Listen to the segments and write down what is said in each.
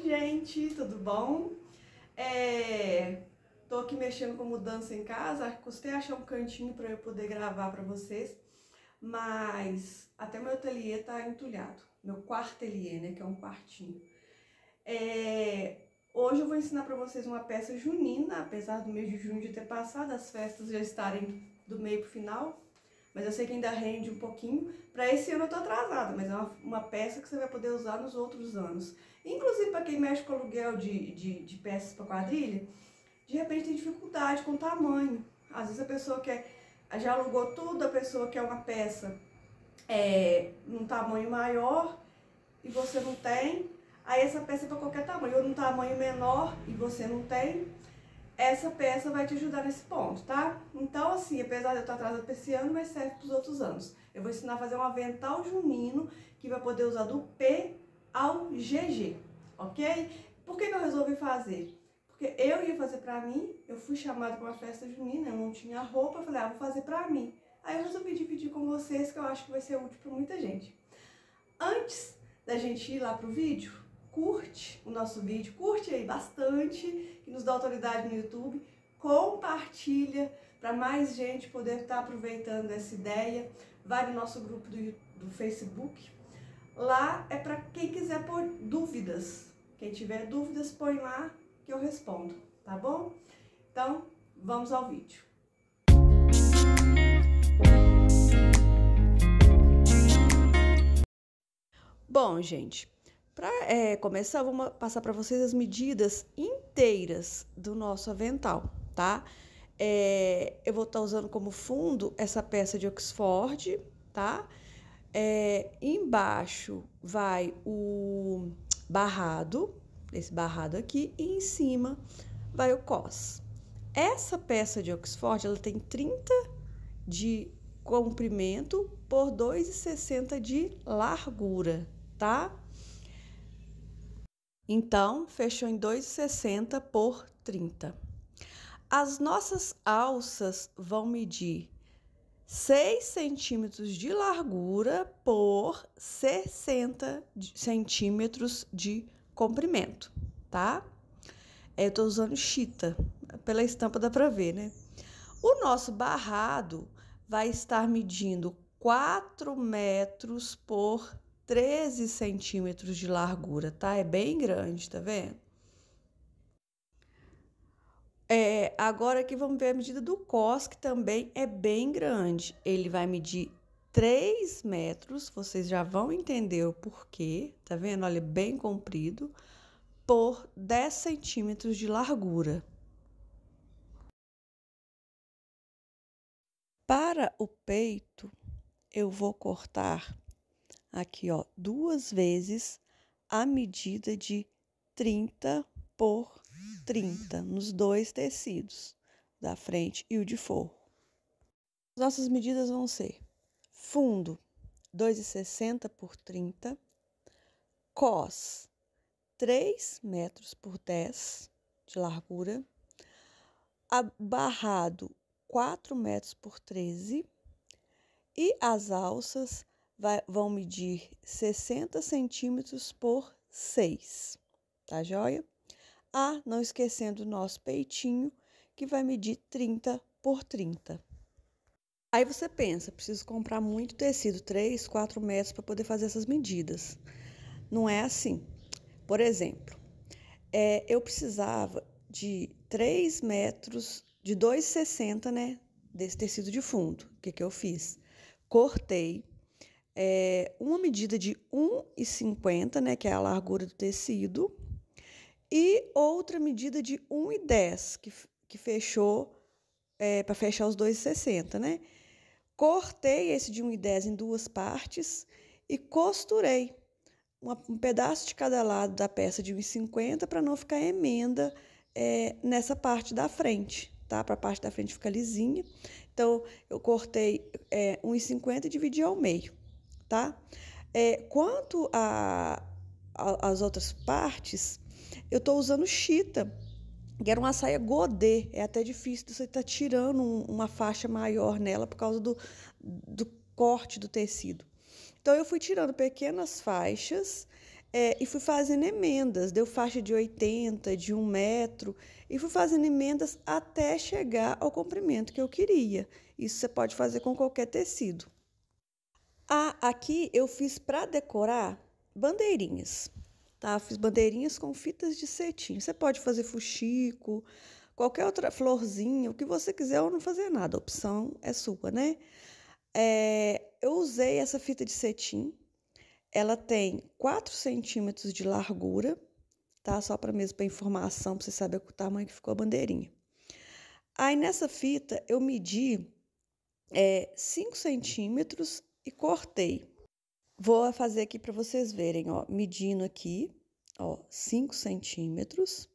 Oi, gente, tudo bom? É, tô aqui mexendo com mudança em casa, custei achar um cantinho para eu poder gravar para vocês, mas até meu ateliê tá entulhado, meu quartelier, né, que é um quartinho. É, hoje eu vou ensinar para vocês uma peça junina, apesar do mês de junho de ter passado, as festas já estarem do meio pro final, mas eu sei que ainda rende um pouquinho. Para esse ano eu estou atrasada, mas é uma, uma, peça que você vai poder usar nos outros anos. Inclusive para quem mexe com aluguel de, de, de peças para quadrilha, de repente tem dificuldade com o tamanho. Às vezes a pessoa quer, já alugou tudo, a pessoa quer uma peça é, num tamanho maior e você não tem. Aí essa peça é para qualquer tamanho, ou num tamanho menor e você não tem essa peça vai te ajudar nesse ponto, tá? Então, assim, apesar de eu estar atrasada para esse ano, mas serve para os outros anos. Eu vou ensinar a fazer um avental junino que vai poder usar do P ao GG, ok? Por que, que eu resolvi fazer? Porque eu ia fazer para mim, eu fui chamada para uma festa junina, eu não tinha roupa, eu falei, ah, vou fazer para mim. Aí eu resolvi dividir com vocês, que eu acho que vai ser útil para muita gente. Antes da gente ir lá pro vídeo, curte o nosso vídeo, curte aí bastante, que nos dá autoridade no YouTube, compartilha para mais gente poder estar tá aproveitando essa ideia. Vai no nosso grupo do, do Facebook. Lá é para quem quiser pôr dúvidas. Quem tiver dúvidas, põe lá que eu respondo, tá bom? Então, vamos ao vídeo. Bom, gente, para é, começar, vamos vou passar para vocês as medidas inteiras do nosso avental, tá? É, eu vou estar tá usando como fundo essa peça de Oxford, tá? É, embaixo vai o barrado, esse barrado aqui, e em cima vai o cos. Essa peça de Oxford, ela tem 30 de comprimento por 2,60 de largura, tá? Então, fechou em 2,60 por 30. As nossas alças vão medir 6 centímetros de largura por 60 centímetros de comprimento, tá? É, eu estou usando chita, pela estampa dá para ver, né? O nosso barrado vai estar medindo 4 metros por 13 centímetros de largura, tá? É bem grande, tá vendo? É, agora aqui vamos ver a medida do cos, que também é bem grande. Ele vai medir 3 metros, vocês já vão entender o porquê, tá vendo? Olha, bem comprido, por 10 centímetros de largura. Para o peito, eu vou cortar aqui ó, duas vezes a medida de 30 por 30 nos dois tecidos, da frente e o de forro. Nossas medidas vão ser fundo 2,60 por 30, cos 3 metros por 10 de largura, barrado 4 metros por 13 e as alças vai, vão medir 60 centímetros por 6, tá joia? A, ah, não esquecendo o nosso peitinho, que vai medir 30 por 30. Aí você pensa, preciso comprar muito tecido, 3, 4 metros, para poder fazer essas medidas. Não é assim. Por exemplo, é, eu precisava de 3 metros, de 2,60, né? Desse tecido de fundo. O que, que eu fiz? Cortei é, uma medida de 1,50, né, que é a largura do tecido, e outra medida de 1,10, que, que fechou é, para fechar os 2,60, né? Cortei esse de 1,10 em duas partes e costurei um pedaço de cada lado da peça de 1,50 para não ficar emenda é, nessa parte da frente, tá? Para a parte da frente ficar lisinha. Então, eu cortei é, 1,50 e dividi ao meio tá? É, quanto às outras partes, eu estou usando chita, que era uma saia godê. É até difícil você estar tá tirando um, uma faixa maior nela por causa do, do corte do tecido. Então, eu fui tirando pequenas faixas é, e fui fazendo emendas. Deu faixa de 80, de 1 metro, e fui fazendo emendas até chegar ao comprimento que eu queria. Isso você pode fazer com qualquer tecido. Ah, aqui eu fiz para decorar bandeirinhas, tá? Fiz bandeirinhas com fitas de cetim. Você pode fazer fuxico, qualquer outra florzinha, o que você quiser ou não fazer nada, a opção é sua, né? É, eu usei essa fita de cetim, ela tem 4 centímetros de largura, tá? Só para mesmo para informação, para você saber o tamanho que ficou a bandeirinha. Aí nessa fita eu medi é, 5 centímetros e cortei. Vou fazer aqui para vocês verem, ó, medindo aqui, ó, 5 centímetros.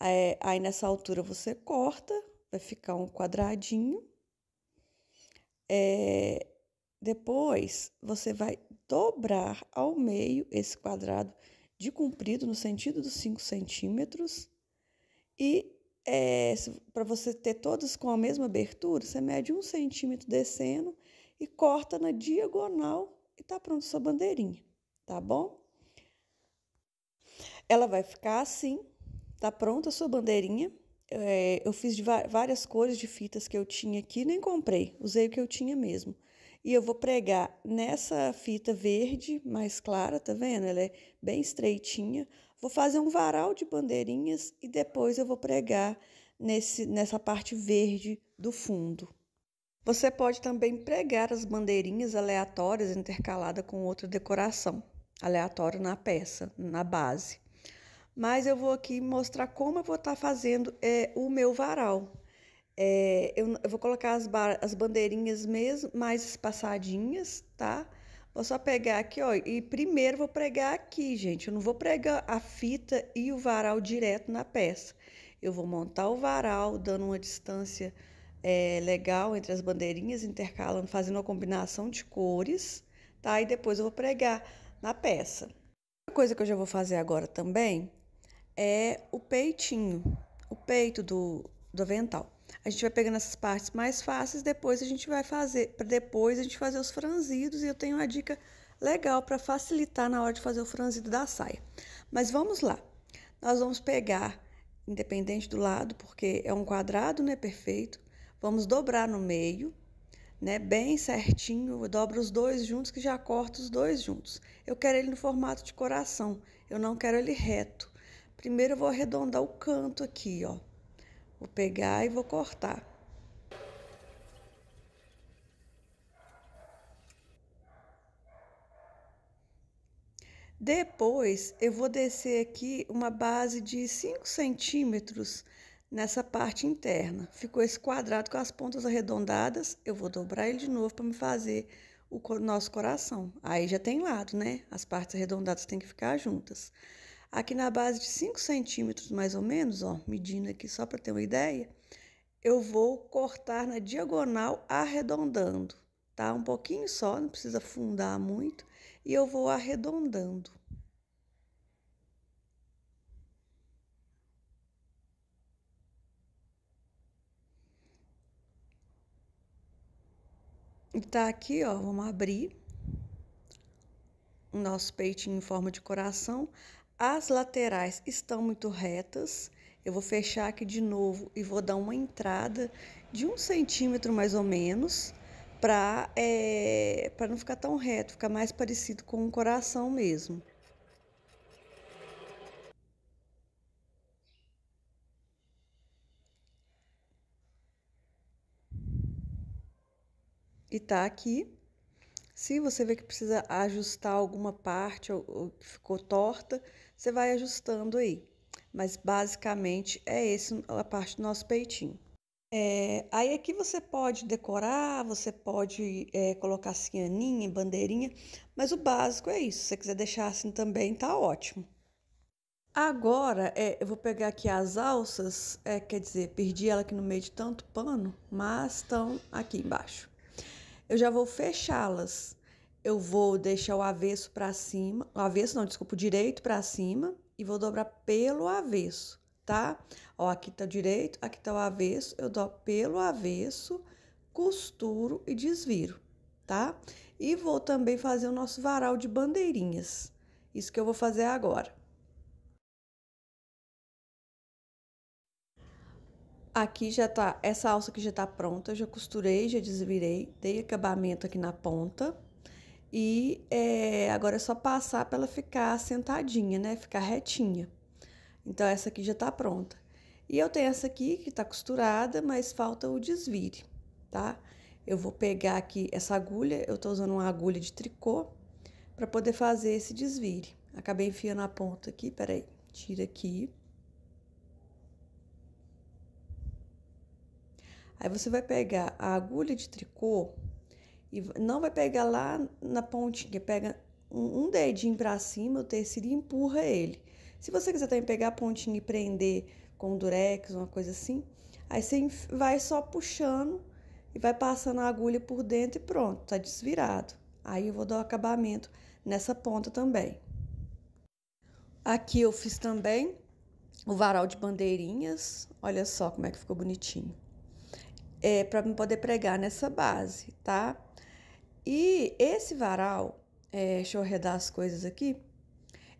É, aí nessa altura você corta, vai ficar um quadradinho. É, depois você vai dobrar ao meio esse quadrado de comprido no sentido dos 5 centímetros. E é, para você ter todos com a mesma abertura, você mede um centímetro descendo e corta na diagonal e tá pronto sua bandeirinha, tá bom? Ela vai ficar assim, tá pronta a sua bandeirinha. É, eu fiz de várias cores de fitas que eu tinha aqui, nem comprei, usei o que eu tinha mesmo. E eu vou pregar nessa fita verde mais clara, tá vendo? Ela é bem estreitinha. Vou fazer um varal de bandeirinhas e depois eu vou pregar nesse, nessa parte verde do fundo. Você pode também pregar as bandeirinhas aleatórias intercalada com outra decoração aleatória na peça, na base. Mas eu vou aqui mostrar como eu vou estar tá fazendo é, o meu varal. É, eu, eu, vou colocar as, as bandeirinhas mesmo, mais espaçadinhas, tá? Vou só pegar aqui, ó, e primeiro vou pregar aqui, gente. Eu não vou pregar a fita e o varal direto na peça. Eu vou montar o varal dando uma distância é, legal entre as bandeirinhas, intercalando, fazendo uma combinação de cores, tá? E depois eu vou pregar na peça. Outra coisa que eu já vou fazer agora também é o peitinho, o peito do, do avental. A gente vai pegando essas partes mais fáceis, depois a gente vai fazer, para depois a gente fazer os franzidos e eu tenho uma dica legal para facilitar na hora de fazer o franzido da saia. Mas vamos lá. Nós vamos pegar independente do lado, porque é um quadrado, né, perfeito. Vamos dobrar no meio, né? Bem certinho, dobro os dois juntos que já corto os dois juntos. Eu quero ele no formato de coração, eu não quero ele reto. Primeiro eu vou arredondar o canto aqui, ó. Vou pegar e vou cortar. Depois, eu vou descer aqui uma base de 5 centímetros nessa parte interna. Ficou esse quadrado com as pontas arredondadas, eu vou dobrar ele de novo para me fazer o nosso coração. Aí já tem lado, né? As partes arredondadas têm que ficar juntas. Aqui na base de 5 centímetros, mais ou menos, ó, medindo aqui só para ter uma ideia, eu vou cortar na diagonal arredondando, tá? Um pouquinho só, não precisa afundar muito, e eu vou arredondando. Está aqui, ó, vamos abrir o nosso peitinho em forma de coração. As laterais estão muito retas. Eu vou fechar aqui de novo e vou dar uma entrada de um centímetro mais ou menos para é, eh, não ficar tão reto, ficar mais parecido com um coração mesmo. tá aqui. Se você vê que precisa ajustar alguma parte ou, ou que ficou torta, você vai ajustando aí. Mas basicamente é esse a parte do nosso peitinho. É, aí aqui você pode decorar, você pode é, colocar cianinha, bandeirinha, mas o básico é isso. Se você quiser deixar assim também, tá ótimo. Agora, é, eu vou pegar aqui as alças, é, quer dizer, perdi ela aqui no meio de tanto pano, mas estão aqui embaixo eu já vou fechá-las. Eu vou deixar o avesso para cima, o avesso não, desculpa, o direito para cima e vou dobrar pelo avesso, tá? Ó, aqui tá o direito, aqui tá o avesso, eu dobro pelo avesso, costuro e desviro, tá? E vou também fazer o nosso varal de bandeirinhas. Isso que eu vou fazer agora. Aqui já tá, essa alça aqui já tá pronta, já costurei, já desvirei, dei acabamento aqui na ponta. E é, agora é só passar para ela ficar sentadinha, né? Ficar retinha. Então, essa aqui já tá pronta. E eu tenho essa aqui que tá costurada, mas falta o desvire, tá? Eu vou pegar aqui essa agulha, eu tô usando uma agulha de tricô para poder fazer esse desvire. Acabei enfiando a ponta aqui, peraí, tira aqui. Aí você vai pegar a agulha de tricô e não vai pegar lá na pontinha, pega um, dedinho para cima, o tecido e empurra ele. Se você quiser também pegar a pontinha e prender com um durex, uma coisa assim, aí você vai só puxando e vai passando a agulha por dentro e pronto, tá desvirado. Aí eu vou dar o acabamento nessa ponta também. Aqui eu fiz também o varal de bandeirinhas, olha só como é que ficou bonitinho é, para poder pregar nessa base, tá? E esse varal, é, deixa eu as coisas aqui,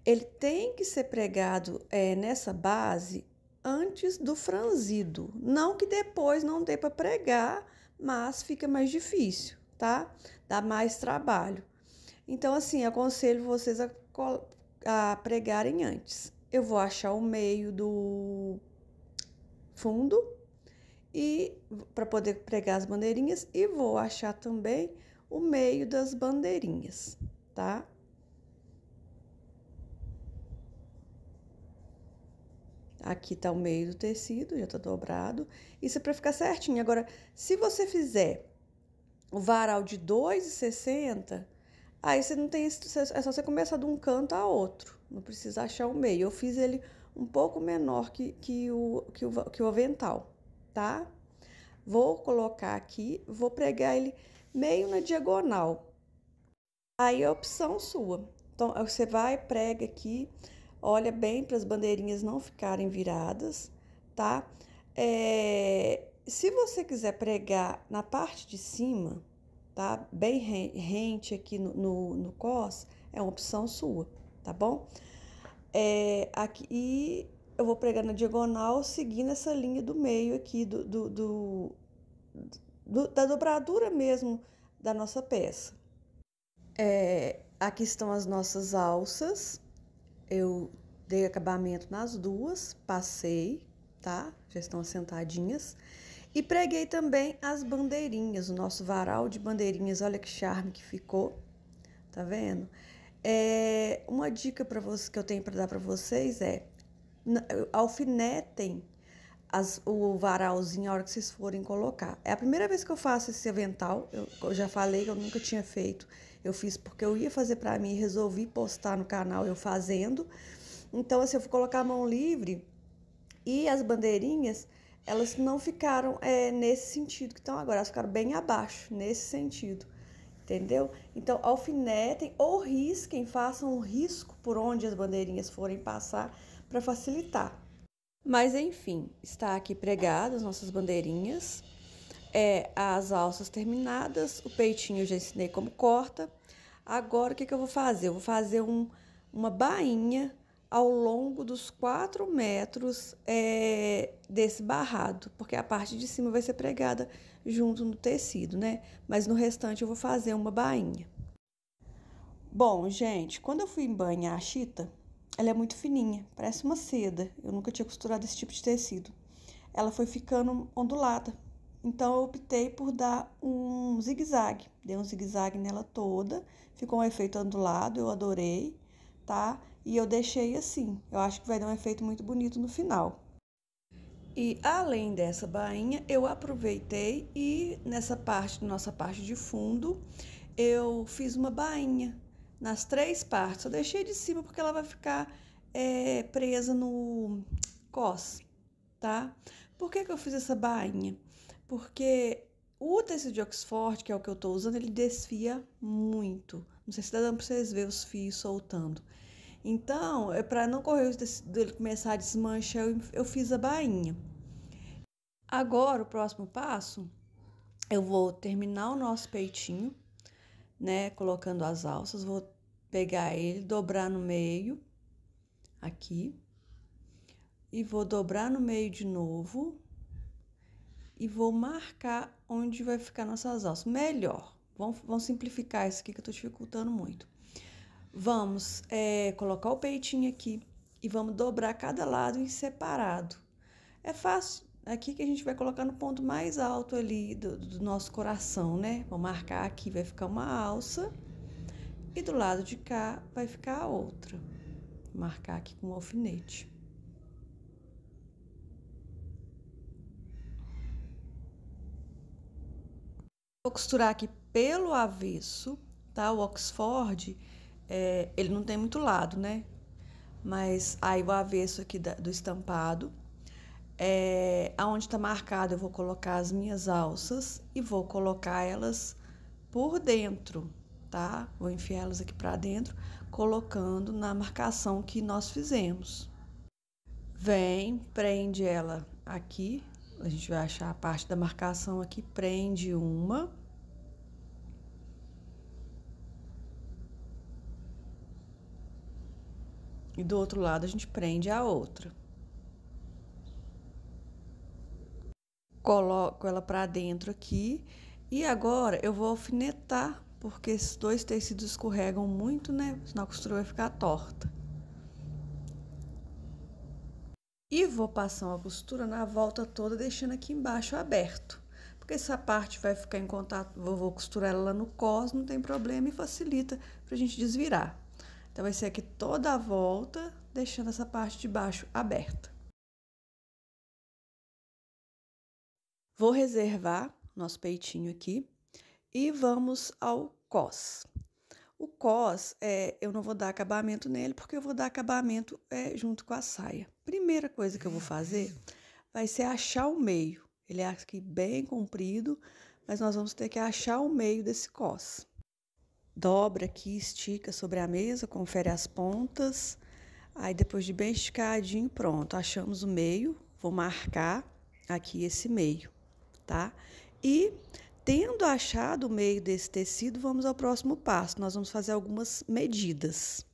ele tem que ser pregado é, nessa base antes do franzido. Não que depois não dê para pregar, mas fica mais difícil, tá? Dá mais trabalho. Então, assim, aconselho vocês a, a pregarem antes. Eu vou achar o meio do fundo e para poder pregar as bandeirinhas e vou achar também o meio das bandeirinhas, tá? Aqui tá o meio do tecido, já tá dobrado. Isso é para ficar certinho. Agora, se você fizer o varal de 2,60, aí você não tem é só você começar de um canto a outro. Não precisa achar o meio. Eu fiz ele um pouco menor que, que, o, que, o, que o avental tá? Vou colocar aqui, vou pregar ele meio na diagonal. Aí é opção sua. Então, você vai, prega aqui, olha bem para as bandeirinhas não ficarem viradas, tá? É, se você quiser pregar na parte de cima, tá? Bem rente aqui no, no, no cos, é uma opção sua, tá bom? É, aqui, eu vou pregar na diagonal seguindo essa linha do meio aqui, do, do, do, do da dobradura mesmo da nossa peça. É, aqui estão as nossas alças. Eu dei acabamento nas duas, passei, tá? Já estão assentadinhas. E preguei também as bandeirinhas, o nosso varal de bandeirinhas. Olha que charme que ficou, tá vendo? É, uma dica para que eu tenho para dar para vocês é alfinetem as, o varalzinho a hora que vocês forem colocar. É a primeira vez que eu faço esse avental, eu, eu já falei que eu nunca tinha feito. Eu fiz porque eu ia fazer para mim, resolvi postar no canal eu fazendo. Então, assim, eu fui colocar a mão livre e as bandeirinhas, elas não ficaram é, nesse sentido que estão agora, elas ficaram bem abaixo, nesse sentido. Entendeu? Então, alfinetem ou risquem, façam um risco por onde as bandeirinhas forem passar para facilitar. Mas enfim, está aqui pregado as nossas bandeirinhas, é, as alças terminadas, o peitinho eu já ensinei como corta. Agora o que, que eu vou fazer? Eu vou fazer um, uma bainha ao longo dos 4 metros é, desse barrado, porque a parte de cima vai ser pregada junto no tecido, né? Mas no restante eu vou fazer uma bainha. Bom, gente, quando eu fui embanhar a chita, ela é muito fininha, parece uma seda. Eu nunca tinha costurado esse tipo de tecido. Ela foi ficando ondulada. Então eu optei por dar um zigue-zague. Dei um zigue-zague nela toda, ficou um efeito ondulado, eu adorei, tá? E eu deixei assim. Eu acho que vai dar um efeito muito bonito no final. E além dessa bainha, eu aproveitei e nessa parte, nossa parte de fundo, eu fiz uma bainha nas três partes. Eu deixei de cima porque ela vai ficar é, presa no cos, tá? Por que, que eu fiz essa bainha? Porque o tecido de Oxford, que é o que eu tô usando, ele desfia muito. Não sei se dá dando pra vocês verem os fios soltando. Então, é para não correr o tecido dele começar a desmanchar, eu, eu fiz a bainha. Agora, o próximo passo, eu vou terminar o nosso peitinho né? Colocando as alças, vou pegar ele, dobrar no meio, aqui, e vou dobrar no meio de novo, e vou marcar onde vai ficar nossas alças. Melhor, vamos, vamos simplificar isso aqui que eu tô dificultando muito. Vamos é, colocar o peitinho aqui e vamos dobrar cada lado em separado. É fácil, aqui que a gente vai colocar no ponto mais alto ali do, do nosso coração, né? Vou marcar aqui, vai ficar uma alça e do lado de cá vai ficar a outra. Vou marcar aqui com um alfinete. Vou costurar aqui pelo avesso, tá? O Oxford, é, ele não tem muito lado, né? Mas aí o avesso aqui da, do estampado é, aonde está marcado, eu vou colocar as minhas alças e vou colocar elas por dentro, tá? Vou enfiar elas aqui para dentro, colocando na marcação que nós fizemos. Vem, prende ela aqui, a gente vai achar a parte da marcação aqui, prende uma. E do outro lado a gente prende a outra. coloco ela para dentro aqui. E agora eu vou alfinetar, porque esses dois tecidos escorregam muito, né? Senão a costura vai ficar torta. E vou passar uma costura na volta toda, deixando aqui embaixo aberto. Porque essa parte vai ficar em contato, eu vou costurar ela lá no cos, não tem problema e facilita para a gente desvirar. Então, vai ser aqui toda a volta, deixando essa parte de baixo aberta. Vou reservar nosso peitinho aqui e vamos ao cos. O cos, é, eu não vou dar acabamento nele, porque eu vou dar acabamento é, junto com a saia. Primeira coisa que eu vou fazer vai ser achar o meio. Ele é aqui bem comprido, mas nós vamos ter que achar o meio desse cos. Dobra aqui, estica sobre a mesa, confere as pontas. Aí, depois de bem esticadinho, pronto, achamos o meio. Vou marcar aqui esse meio tá? E tendo achado o meio desse tecido, vamos ao próximo passo. Nós vamos fazer algumas medidas.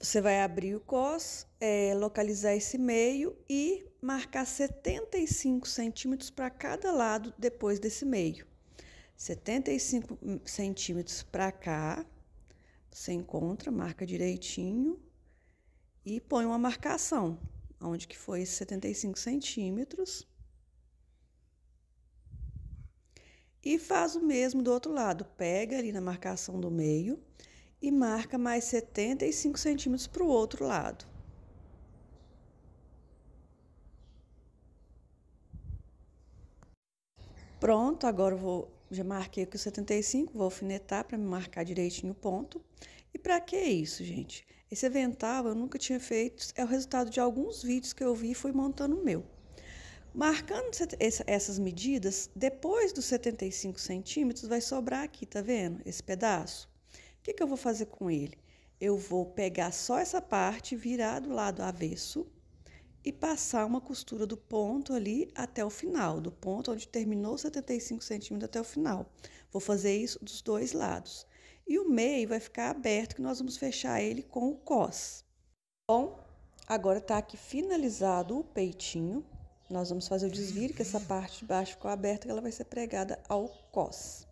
Você vai abrir o cos, é, localizar esse meio e marcar 75 centímetros para cada lado depois desse meio. 75 centímetros para cá, você encontra, marca direitinho e põe uma marcação, onde que foi 75 centímetros. E faz o mesmo do outro lado, pega ali na marcação do meio e marca mais 75 centímetros para o outro lado. Pronto, agora eu vou, já marquei aqui os 75, vou alfinetar para me marcar direitinho o ponto. E para que isso, gente? Esse avental eu nunca tinha feito, é o resultado de alguns vídeos que eu vi e fui montando o meu. Marcando essas medidas, depois dos 75 centímetros, vai sobrar aqui, tá vendo? Esse pedaço. O que, que eu vou fazer com ele? Eu vou pegar só essa parte, virar do lado avesso e passar uma costura do ponto ali até o final, do ponto onde terminou 75 centímetros até o final. Vou fazer isso dos dois lados. E o meio vai ficar aberto, que nós vamos fechar ele com o cos. Bom, agora tá aqui finalizado o peitinho. Nós vamos fazer o desvio, que essa parte de baixo ficou aberta, que ela vai ser pregada ao cos.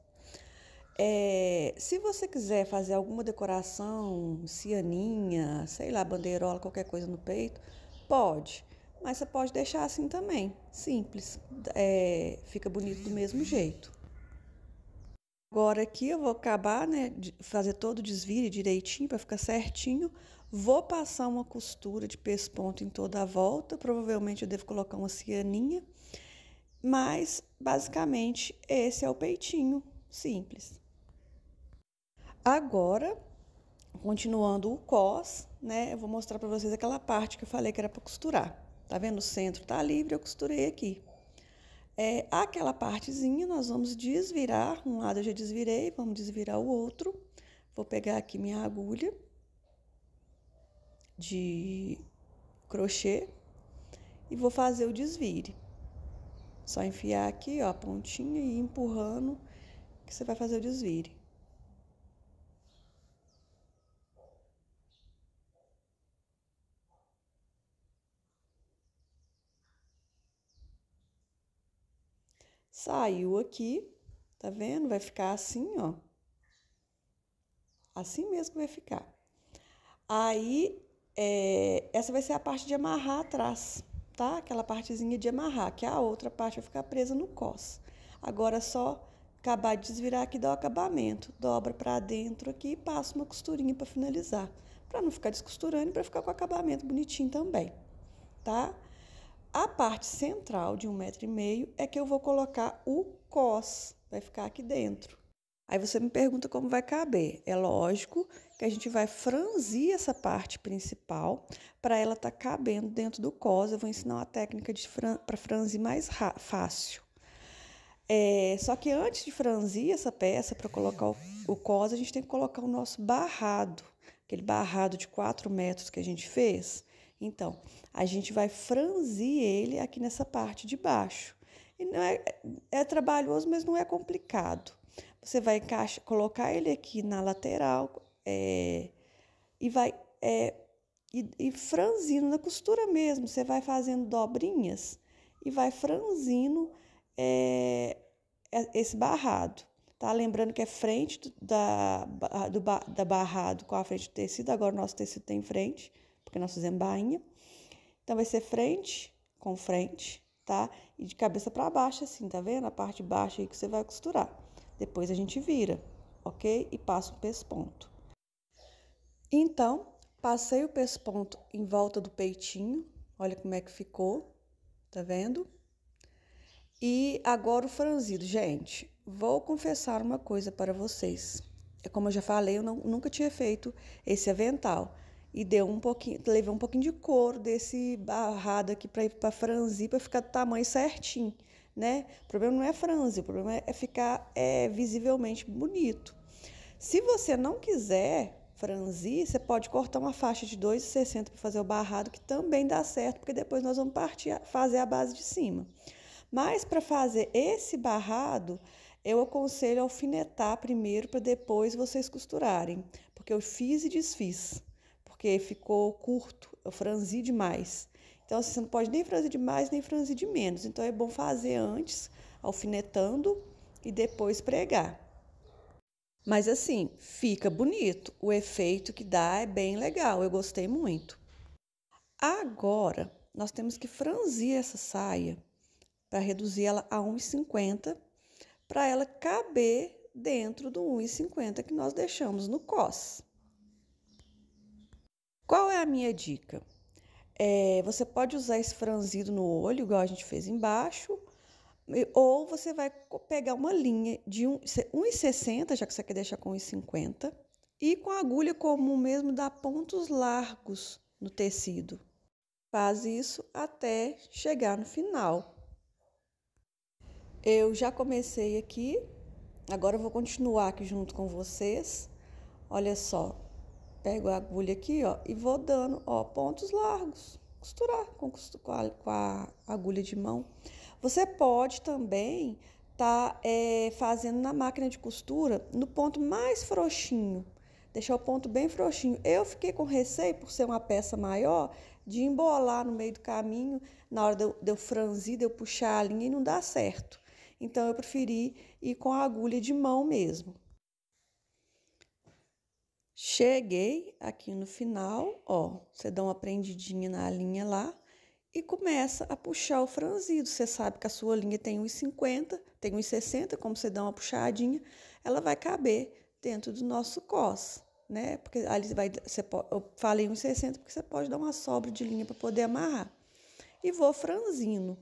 É, se você quiser fazer alguma decoração, cianinha, sei lá, bandeirola, qualquer coisa no peito, pode. Mas você pode deixar assim também, simples. É, fica bonito do mesmo jeito. Agora aqui eu vou acabar, né, de fazer todo o desvio direitinho para ficar certinho. Vou passar uma costura de pesponto em toda a volta, provavelmente eu devo colocar uma cianinha, mas basicamente esse é o peitinho simples. Agora, continuando o cos, né, eu vou mostrar para vocês aquela parte que eu falei que era para costurar. Tá vendo? O centro tá livre, eu costurei aqui. É, aquela partezinha nós vamos desvirar, um lado eu já desvirei, vamos desvirar o outro. Vou pegar aqui minha agulha de crochê e vou fazer o desvire. Só enfiar aqui, ó, a pontinha e ir empurrando que você vai fazer o desvire. Saiu aqui, tá vendo? Vai ficar assim, ó. Assim mesmo vai ficar. Aí, é, essa vai ser a parte de amarrar atrás, tá? Aquela partezinha de amarrar, que a outra parte vai ficar presa no cos. Agora é só acabar de desvirar aqui, dar o acabamento. Dobra para dentro aqui e passa uma costurinha para finalizar. Para não ficar descosturando e para ficar com o acabamento bonitinho também, tá? A parte central de um metro e meio é que eu vou colocar o cos, vai ficar aqui dentro. Aí você me pergunta como vai caber. É lógico que a gente vai franzir essa parte principal para ela estar tá cabendo dentro do cos. Eu vou ensinar uma técnica fran para franzir mais fácil. É, só que antes de franzir essa peça para colocar o, o cos, a gente tem que colocar o nosso barrado, aquele barrado de 4 metros que a gente fez. Então, a gente vai franzir ele aqui nessa parte de baixo. E não é, é trabalhoso, mas não é complicado. Você vai encaixa, colocar ele aqui na lateral, é, e vai é, e, e franzindo na costura mesmo. Você vai fazendo dobrinhas e vai franzindo é, é esse barrado. Tá? Lembrando que é frente da, do, da barrado com a frente do tecido. Agora o nosso tecido tem frente, porque nós fizemos bainha. Então vai ser frente com frente, tá? E de cabeça para baixo, assim, tá vendo? A parte baixa aí que você vai costurar. Depois a gente vira, ok? E passa um pesponto. Então, passei o pesponto em volta do peitinho, olha como é que ficou, tá vendo? E agora o franzido. Gente, vou confessar uma coisa para vocês. É como eu já falei, eu não, nunca tinha feito esse avental. E deu um pouquinho, levei um pouquinho de couro desse barrado aqui para franzir, para ficar do tamanho certinho, né? O problema não é franzir, o problema é ficar é, visivelmente bonito. Se você não quiser, franzir, você pode cortar uma faixa de 2,60 para fazer o barrado, que também dá certo, porque depois nós vamos partir, fazer a base de cima. Mas para fazer esse barrado, eu aconselho alfinetar primeiro para depois vocês costurarem, porque eu fiz e desfiz, porque ficou curto, eu franzi demais. Então assim, você não pode nem franzir demais nem franzir de menos. Então é bom fazer antes, alfinetando e depois pregar. Mas assim, fica bonito. O efeito que dá é bem legal. Eu gostei muito. Agora, nós temos que franzir essa saia para reduzir ela a 1,50 para ela caber dentro do 1,50 que nós deixamos no cos. Qual é a minha dica? É, você pode usar esse franzido no olho, igual a gente fez embaixo, ou você vai pegar uma linha de 1,60, já que você quer deixar com 1,50, e com a agulha comum mesmo dá pontos largos no tecido. Faz isso até chegar no final. Eu já comecei aqui, agora eu vou continuar aqui junto com vocês. Olha só, pego a agulha aqui, ó, e vou dando, ó, pontos largos. Costurar com, com a agulha de mão. Você pode também estar tá, é, fazendo na máquina de costura no ponto mais frouxinho, deixar o ponto bem frouxinho. Eu fiquei com receio, por ser uma peça maior, de embolar no meio do caminho, na hora de eu, de eu franzir, de eu puxar a linha e não dar certo. Então eu preferi ir com a agulha de mão mesmo. Cheguei aqui no final, ó, você dá uma prendidinha na linha lá, e começa a puxar o franzido. Você sabe que a sua linha tem uns 50, tem uns 60, como você dá uma puxadinha, ela vai caber dentro do nosso cos, né? Porque ali vai, você pode, eu falei uns 60 porque você pode dar uma sobra de linha para poder amarrar. E vou franzindo.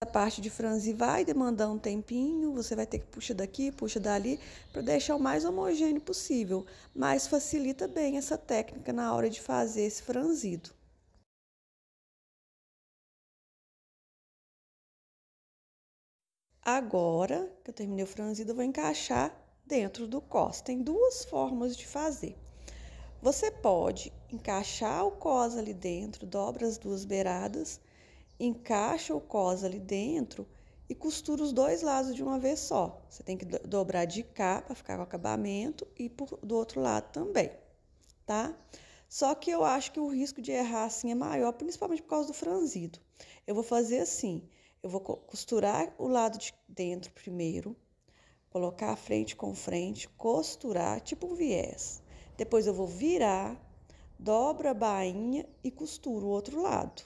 A parte de franzir vai demandar um tempinho, você vai ter que puxar daqui, puxa dali, para deixar o mais homogêneo possível, mas facilita bem essa técnica na hora de fazer esse franzido. Agora que eu terminei o franzido, eu vou encaixar dentro do cos. Tem duas formas de fazer. Você pode encaixar o cos ali dentro, dobra as duas beiradas, encaixa o cos ali dentro e costura os dois lados de uma vez só. Você tem que dobrar de cá para ficar com acabamento e por, do outro lado também, tá? Só que eu acho que o risco de errar assim é maior, principalmente por causa do franzido. Eu vou fazer assim, eu vou costurar o lado de dentro primeiro, colocar a frente com frente, costurar, tipo um viés. Depois eu vou virar, dobro a bainha e costuro o outro lado.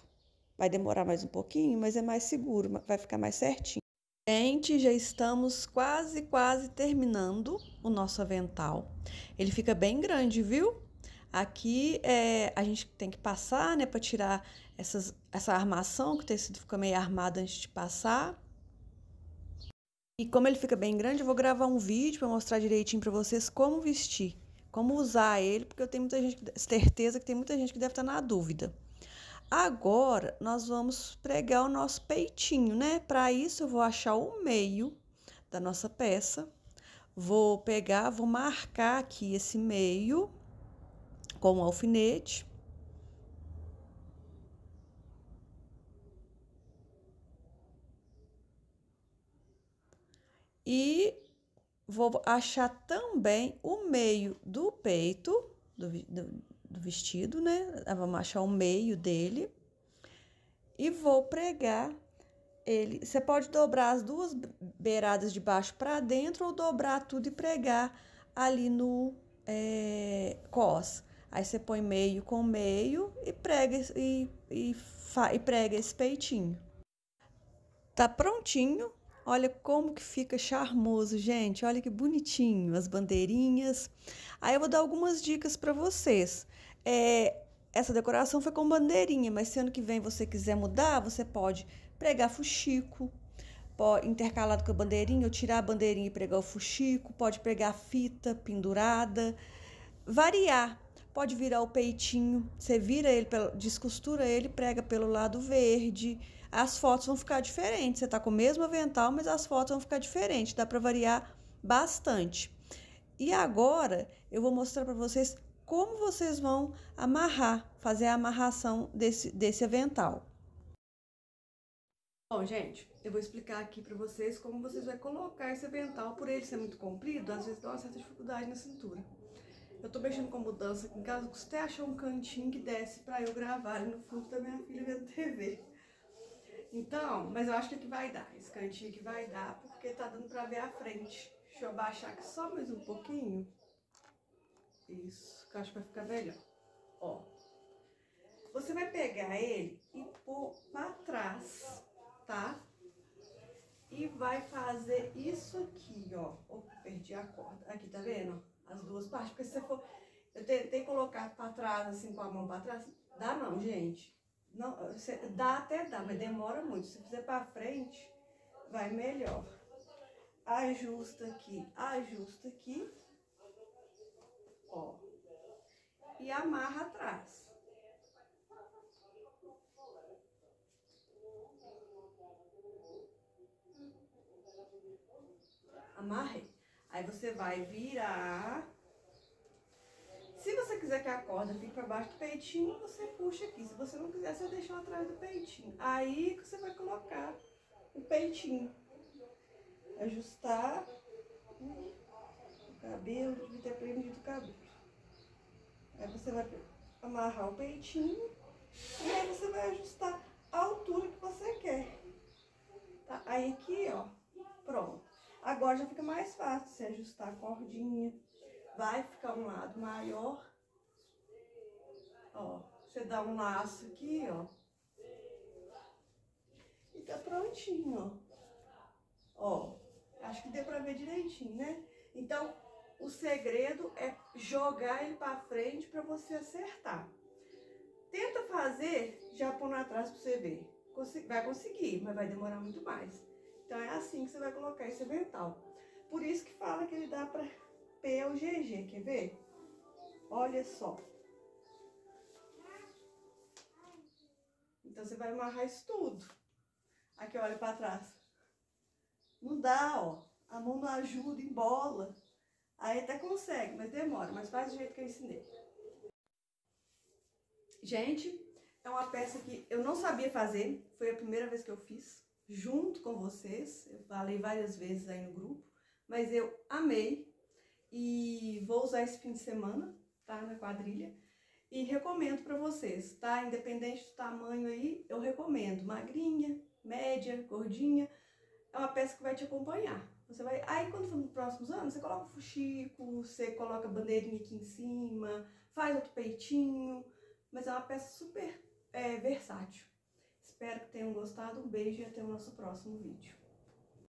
Vai demorar mais um pouquinho, mas é mais seguro, vai ficar mais certinho. Gente, já estamos quase, quase terminando o nosso avental. Ele fica bem grande, viu? Aqui é, a gente tem que passar, né, para tirar essas, essa armação que o tecido fica meio armado antes de passar. E como ele fica bem grande, eu vou gravar um vídeo para mostrar direitinho para vocês como vestir, como usar ele, porque eu tenho muita gente, certeza que tem muita gente que deve estar tá na dúvida. Agora, nós vamos pregar o nosso peitinho, né? Para isso, eu vou achar o meio da nossa peça. Vou pegar, vou marcar aqui esse meio com um alfinete. E vou achar também o meio do peito, do, do, do vestido, né? Ah, vamos achar o meio dele. E vou pregar ele. Você pode dobrar as duas beiradas de baixo para dentro ou dobrar tudo e pregar ali no é, cos. Aí você põe meio com meio e prega e, e, e prega esse peitinho. Tá prontinho. Olha como que fica charmoso, gente. Olha que bonitinho as bandeirinhas. Aí eu vou dar algumas dicas para vocês. É, essa decoração foi com bandeirinha, mas se ano que vem você quiser mudar, você pode pregar fuxico, intercalado com a bandeirinha, ou tirar a bandeirinha e pregar o fuxico, pode pregar fita pendurada, variar. Pode virar o peitinho, você vira ele, descostura ele, prega pelo lado verde, as fotos vão ficar diferentes. Você está com o mesmo avental, mas as fotos vão ficar diferentes. Dá para variar bastante. E agora eu vou mostrar para vocês como vocês vão amarrar, fazer a amarração desse, desse avental. Bom, gente, eu vou explicar aqui para vocês como vocês vão colocar esse avental, por ele ser muito comprido, às vezes dá uma certa dificuldade na cintura. Eu tô mexendo com mudança aqui em casa, custei achar um cantinho que desse para eu gravar no fundo da minha filha vendo TV. Então, mas eu acho que aqui vai dar, esse cantinho que vai dar, porque tá dando pra ver a frente. Deixa eu baixar aqui só mais um pouquinho. Isso, que eu acho que vai ficar melhor. Ó. Você vai pegar ele e pôr pra trás, tá? E vai fazer isso aqui, ó. Opa, perdi a corda. Aqui, tá vendo? As duas partes, porque se você for... Eu tentei colocar pra trás, assim, com a mão pra trás. Dá não, gente. Não, dá até dá, mas demora muito. Se fizer para frente, vai melhor. Ajusta aqui, ajusta aqui. Ó. E amarra atrás. amarre Aí você vai virar. Se você quiser que a corda fique para baixo do peitinho, você puxa aqui. Se você não quiser, você deixa ela atrás do peitinho. Aí que você vai colocar o peitinho. Ajustar o cabelo, deve ter prendido o cabelo. Aí você vai amarrar o peitinho e aí você vai ajustar a altura que você quer. Tá? Aí aqui, ó, pronto. Agora já fica mais fácil você ajustar a cordinha. Vai ficar um lado maior Ó, você dá um laço aqui, ó. E tá prontinho, ó. Ó, acho que deu pra ver direitinho, né? Então, o segredo é jogar ele pra frente pra você acertar. Tenta fazer já pondo atrás pra você ver. Vai conseguir, mas vai demorar muito mais. Então é assim que você vai colocar esse avental. Por isso que fala que ele dá pra P é ou GG, quer ver? Olha só. Então você vai amarrar isso tudo. Aqui, olha para trás. Não dá, ó. A mão não ajuda, embola. Aí até consegue, mas demora. Mas faz do jeito que eu ensinei. Gente, é uma peça que eu não sabia fazer. Foi a primeira vez que eu fiz. Junto com vocês. Eu falei várias vezes aí no grupo. Mas eu amei. E vou usar esse fim de semana, tá? Na quadrilha. E recomendo para vocês, tá? Independente do tamanho aí, eu recomendo. Magrinha, média, gordinha, é uma peça que vai te acompanhar. Você vai, aí quando for nos próximos anos, você coloca o fuxico, você coloca a bandeirinha aqui em cima, faz outro peitinho, mas é uma peça super é, versátil. Espero que tenham gostado, um beijo e até o nosso próximo vídeo.